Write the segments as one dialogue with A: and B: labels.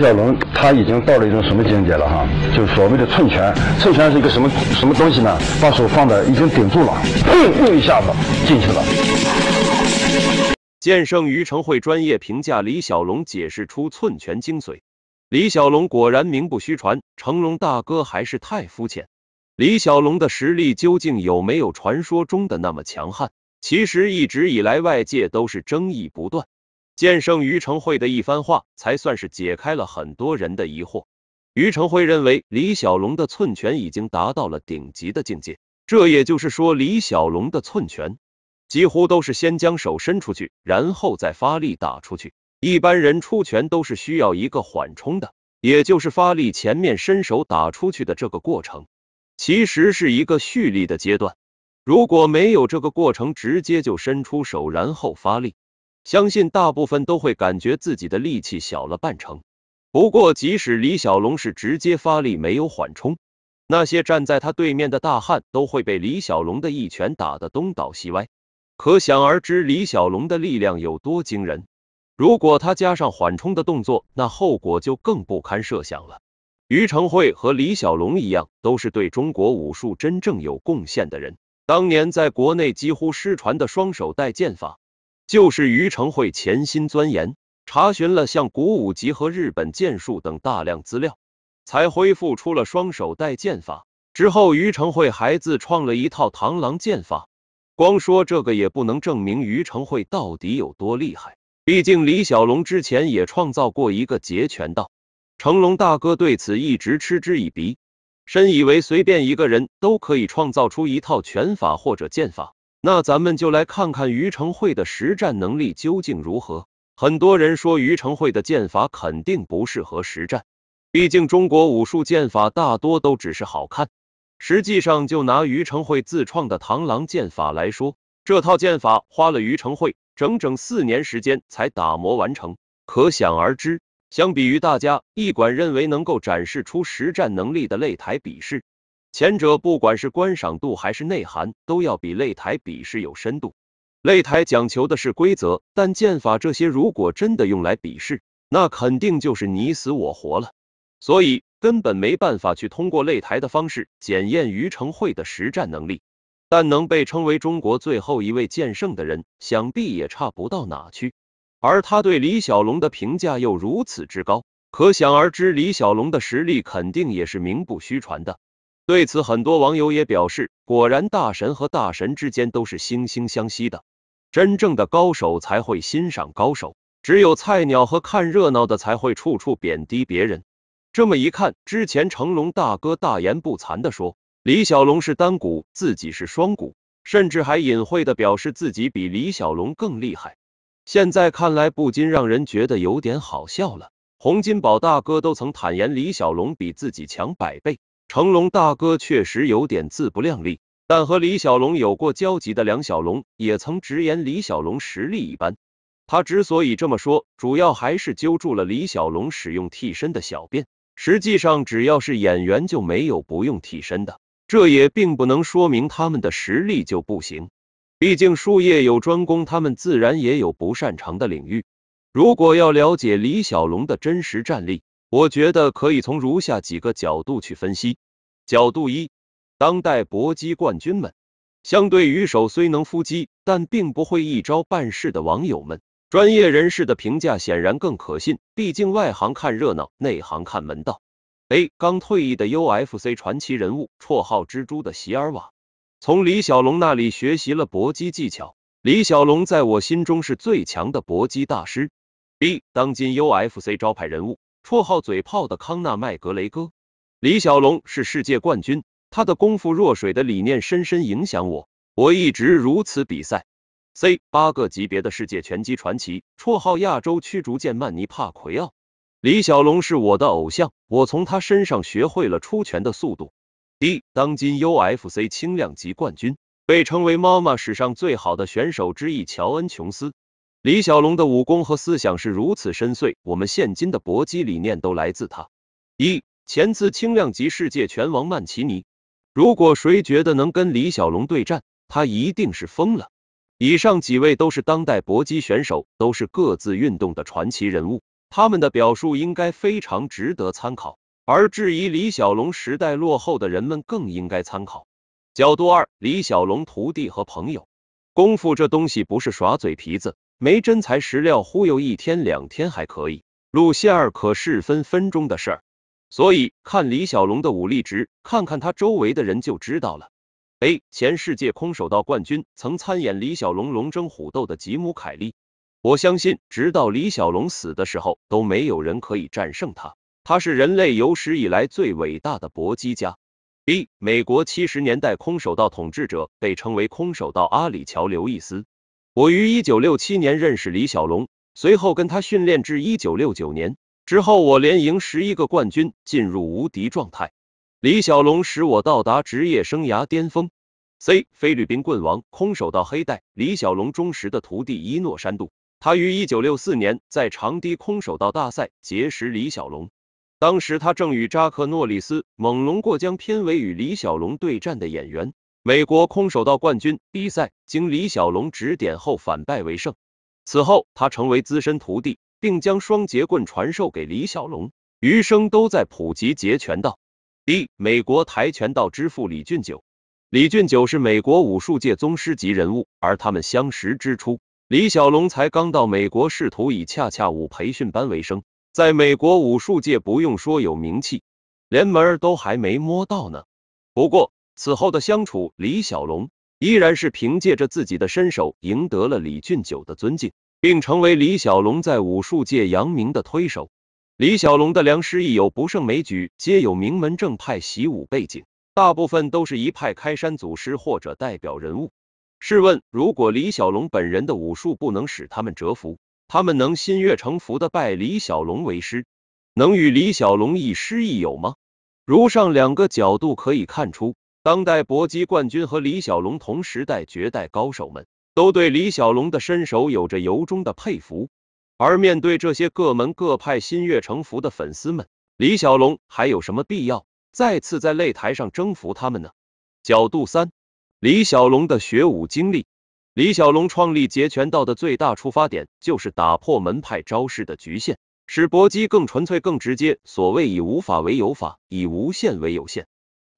A: 李小龙他已经到了一种什么境界了哈？就是所谓的寸拳，寸拳是一个什么什么东西呢？把手放在已经顶住了，砰一下子进去了。剑圣于承惠专业评价李小龙，解释出寸拳精髓。李小龙果然名不虚传，成龙大哥还是太肤浅。李小龙的实力究竟有没有传说中的那么强悍？其实一直以来外界都是争议不断。剑圣于承惠的一番话，才算是解开了很多人的疑惑。于承惠认为，李小龙的寸拳已经达到了顶级的境界。这也就是说，李小龙的寸拳几乎都是先将手伸出去，然后再发力打出去。一般人出拳都是需要一个缓冲的，也就是发力前面伸手打出去的这个过程，其实是一个蓄力的阶段。如果没有这个过程，直接就伸出手，然后发力。相信大部分都会感觉自己的力气小了半成。不过，即使李小龙是直接发力没有缓冲，那些站在他对面的大汉都会被李小龙的一拳打得东倒西歪，可想而知李小龙的力量有多惊人。如果他加上缓冲的动作，那后果就更不堪设想了。于承惠和李小龙一样，都是对中国武术真正有贡献的人。当年在国内几乎失传的双手带剑法。就是于承惠潜心钻研，查询了像古武及和日本剑术等大量资料，才恢复出了双手带剑法。之后，于承惠还自创了一套螳螂剑法。光说这个也不能证明于承惠到底有多厉害，毕竟李小龙之前也创造过一个截拳道。成龙大哥对此一直嗤之以鼻，深以为随便一个人都可以创造出一套拳法或者剑法。那咱们就来看看于承惠的实战能力究竟如何。很多人说于承惠的剑法肯定不适合实战，毕竟中国武术剑法大多都只是好看。实际上，就拿于承惠自创的螳螂剑法来说，这套剑法花了于承惠整整四年时间才打磨完成，可想而知。相比于大家一管认为能够展示出实战能力的擂台比试。前者不管是观赏度还是内涵，都要比擂台比试有深度。擂台讲求的是规则，但剑法这些如果真的用来比试，那肯定就是你死我活了，所以根本没办法去通过擂台的方式检验于承惠的实战能力。但能被称为中国最后一位剑圣的人，想必也差不到哪去。而他对李小龙的评价又如此之高，可想而知李小龙的实力肯定也是名不虚传的。对此，很多网友也表示，果然大神和大神之间都是惺惺相惜的，真正的高手才会欣赏高手，只有菜鸟和看热闹的才会处处贬低别人。这么一看，之前成龙大哥大言不惭的说李小龙是单股，自己是双股，甚至还隐晦的表示自己比李小龙更厉害，现在看来不禁让人觉得有点好笑了。洪金宝大哥都曾坦言李小龙比自己强百倍。成龙大哥确实有点自不量力，但和李小龙有过交集的梁小龙也曾直言李小龙实力一般。他之所以这么说，主要还是揪住了李小龙使用替身的小辫。实际上，只要是演员就没有不用替身的，这也并不能说明他们的实力就不行。毕竟术业有专攻，他们自然也有不擅长的领域。如果要了解李小龙的真实战力，我觉得可以从如下几个角度去分析。角度一，当代搏击冠军们相对于手虽能伏击，但并不会一招半式的网友们，专业人士的评价显然更可信。毕竟外行看热闹，内行看门道。A. 刚退役的 UFC 传奇人物，绰号蜘蛛的席尔瓦，从李小龙那里学习了搏击技巧。李小龙在我心中是最强的搏击大师。B. 当今 UFC 招牌人物。绰号“嘴炮”的康纳·麦格雷戈，李小龙是世界冠军，他的功夫若水的理念深深影响我，我一直如此比赛。C 八个级别的世界拳击传奇，绰号“亚洲驱逐舰”曼尼·帕奎奥，李小龙是我的偶像，我从他身上学会了出拳的速度。D 当今 UFC 轻量级冠军，被称为“妈妈史上最好的选手之一”乔恩·琼斯。李小龙的武功和思想是如此深邃，我们现今的搏击理念都来自他。一前次轻量级世界拳王曼奇尼，如果谁觉得能跟李小龙对战，他一定是疯了。以上几位都是当代搏击选手，都是各自运动的传奇人物，他们的表述应该非常值得参考。而质疑李小龙时代落后的人们更应该参考。角度二，李小龙徒弟和朋友，功夫这东西不是耍嘴皮子。没真材实料忽悠一天两天还可以，露馅儿可是分分钟的事儿。所以看李小龙的武力值，看看他周围的人就知道了。A 前世界空手道冠军，曾参演李小龙《龙争虎斗》的吉姆·凯利，我相信直到李小龙死的时候都没有人可以战胜他，他是人类有史以来最伟大的搏击家。B 美国七十年代空手道统治者，被称为空手道阿里乔·刘易斯。我于一九六七年认识李小龙，随后跟他训练至一九六九年。之后我连赢十一个冠军，进入无敌状态。李小龙使我到达职业生涯巅峰。C，菲律宾棍王，空手道黑带，李小龙忠实的徒弟伊诺山度。他于一九六四年在长堤空手道大赛结识李小龙，当时他正与扎克诺里斯《猛龙过江》片尾与李小龙对战的演员。美国空手道冠军比赛经李小龙指点后反败为胜，此后他成为资深徒弟，并将双截棍传授给李小龙，余生都在普及截拳道。一，美国跆拳道之父李俊九，李俊九是美国武术界宗师级人物，而他们相识之初，李小龙才刚到美国试图以恰恰舞培训班为生，在美国武术界不用说有名气，连门儿都还没摸到呢。不过。此后的相处，李小龙依然是凭借着自己的身手赢得了李俊九的尊敬，并成为李小龙在武术界扬名的推手。李小龙的良师益友不胜枚举，皆有名门正派习武背景，大部分都是一派开山祖师或者代表人物。试问，如果李小龙本人的武术不能使他们折服，他们能心悦诚服的拜李小龙为师，能与李小龙亦师亦友吗？如上两个角度可以看出。当代搏击冠军和李小龙同时代绝代高手们，都对李小龙的身手有着由衷的佩服。而面对这些各门各派心悦诚服的粉丝们，李小龙还有什么必要再次在擂台上征服他们呢？角度三：李小龙的学武经历。李小龙创立截拳道的最大出发点，就是打破门派招式的局限，使搏击更纯粹、更直接。所谓以无法为有法，以无限为有限。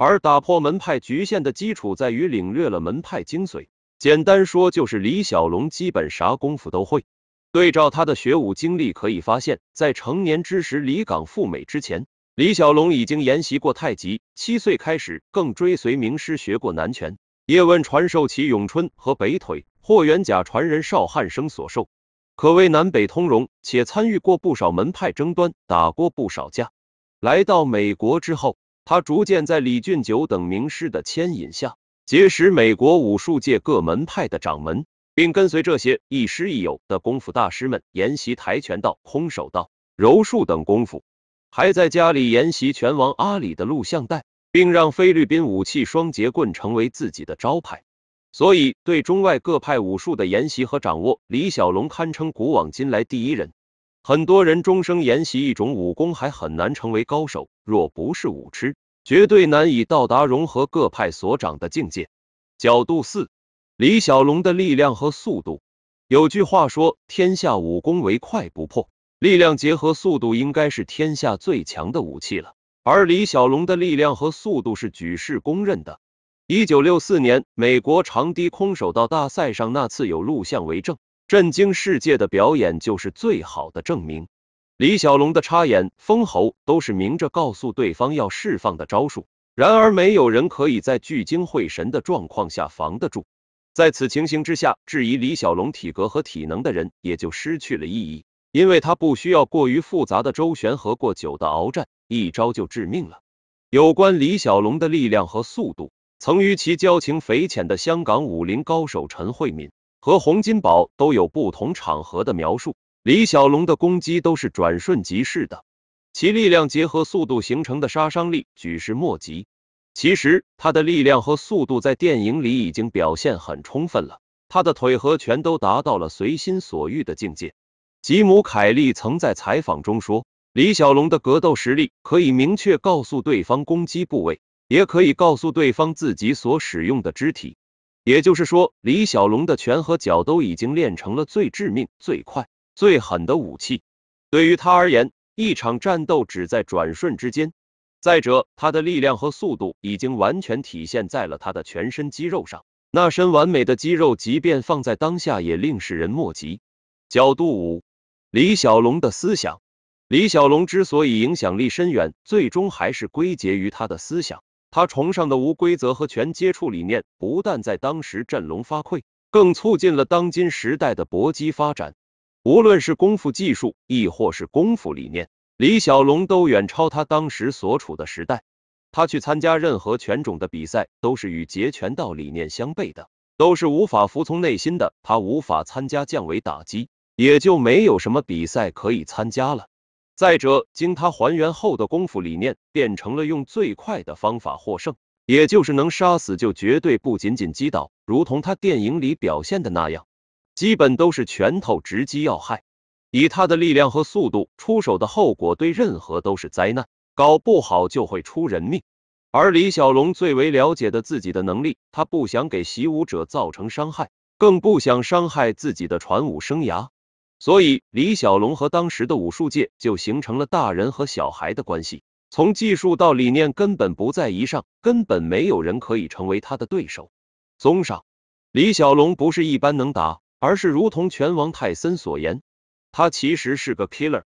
A: 而打破门派局限的基础在于领略了门派精髓，简单说就是李小龙基本啥功夫都会。对照他的学武经历，可以发现，在成年之时离港赴美之前，李小龙已经研习过太极，七岁开始更追随名师学过南拳，叶问传授其咏春和北腿，霍元甲传人邵汉生所授，可谓南北通融，且参与过不少门派争端，打过不少架。来到美国之后。他逐渐在李俊九等名师的牵引下，结识美国武术界各门派的掌门，并跟随这些亦师亦友的功夫大师们研习跆拳道、空手道、柔术等功夫，还在家里研习拳王阿里的录像带，并让菲律宾武器双截棍成为自己的招牌。所以，对中外各派武术的研习和掌握，李小龙堪称古往今来第一人。很多人终生研习一种武功还很难成为高手，若不是武痴，绝对难以到达融合各派所长的境界。角度四，李小龙的力量和速度。有句话说，天下武功唯快不破，力量结合速度应该是天下最强的武器了。而李小龙的力量和速度是举世公认的。一九六四年美国长堤空手道大赛上那次有录像为证。震惊世界的表演就是最好的证明。李小龙的插眼、封喉都是明着告诉对方要释放的招数。然而，没有人可以在聚精会神的状况下防得住。在此情形之下，质疑李小龙体格和体能的人也就失去了意义，因为他不需要过于复杂的周旋和过久的鏖战，一招就致命了。有关李小龙的力量和速度，曾与其交情匪浅的香港武林高手陈慧敏。和洪金宝都有不同场合的描述，李小龙的攻击都是转瞬即逝的，其力量结合速度形成的杀伤力举世莫及。其实他的力量和速度在电影里已经表现很充分了，他的腿和拳都达到了随心所欲的境界。吉姆·凯利曾在采访中说，李小龙的格斗实力可以明确告诉对方攻击部位，也可以告诉对方自己所使用的肢体。也就是说，李小龙的拳和脚都已经练成了最致命、最快、最狠的武器。对于他而言，一场战斗只在转瞬之间。再者，他的力量和速度已经完全体现在了他的全身肌肉上，那身完美的肌肉，即便放在当下，也令世人莫及。角度五：李小龙的思想。李小龙之所以影响力深远，最终还是归结于他的思想。他崇尚的无规则和全接触理念，不但在当时振聋发聩，更促进了当今时代的搏击发展。无论是功夫技术，亦或是功夫理念，李小龙都远超他当时所处的时代。他去参加任何拳种的比赛，都是与截拳道理念相悖的，都是无法服从内心的。他无法参加降维打击，也就没有什么比赛可以参加了。再者，经他还原后的功夫理念变成了用最快的方法获胜，也就是能杀死就绝对不仅仅击倒，如同他电影里表现的那样，基本都是拳头直击要害。以他的力量和速度，出手的后果对任何都是灾难，搞不好就会出人命。而李小龙最为了解的自己的能力，他不想给习武者造成伤害，更不想伤害自己的传武生涯。所以李小龙和当时的武术界就形成了大人和小孩的关系，从技术到理念根本不在一上，根本没有人可以成为他的对手。综上，李小龙不是一般能打，而是如同拳王泰森所言，他其实是个 killer。